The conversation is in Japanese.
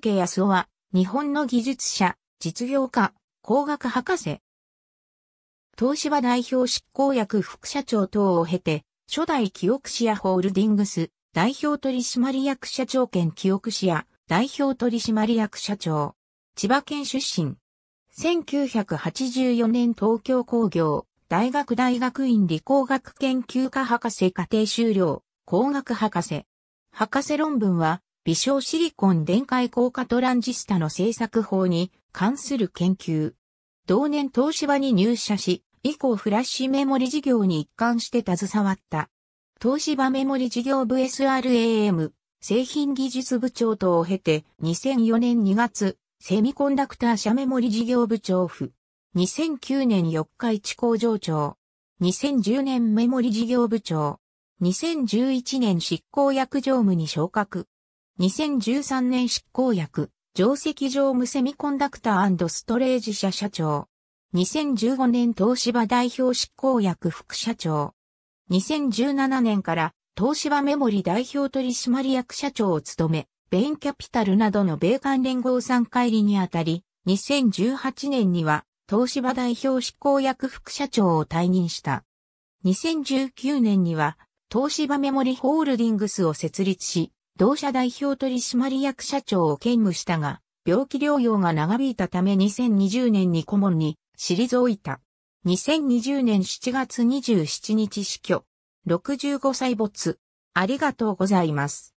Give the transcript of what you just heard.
けやすおは、日本の技術者、実業家、工学博士。東芝代表執行役副社長等を経て、初代キオクシアホールディングス、代表取締役社長兼キオクシア、代表取締役社長。千葉県出身。1984年東京工業、大学大学院理工学研究科博士課程修了、工学博士。博士論文は、微小シリコン電解効果トランジスタの製作法に関する研究。同年東芝に入社し、以降フラッシュメモリ事業に一貫して携わった。東芝メモリ事業部 SRAM 製品技術部長等を経て2004年2月セミコンダクター社メモリ事業部長府2009年四日市工場長2010年メモリ事業部長2011年執行役常務に昇格2013年執行役、定石常務セミコンダクターストレージ社社長。2015年東芝代表執行役副社長。2017年から東芝メモリ代表取締役社長を務め、ベインキャピタルなどの米韓連合参会りにあたり、2018年には東芝代表執行役副社長を退任した。2019年には東芝メモリホールディングスを設立し、同社代表取締役社長を兼務したが、病気療養が長引いたため2020年に顧問に退いた。2020年7月27日死去。65歳没。ありがとうございます。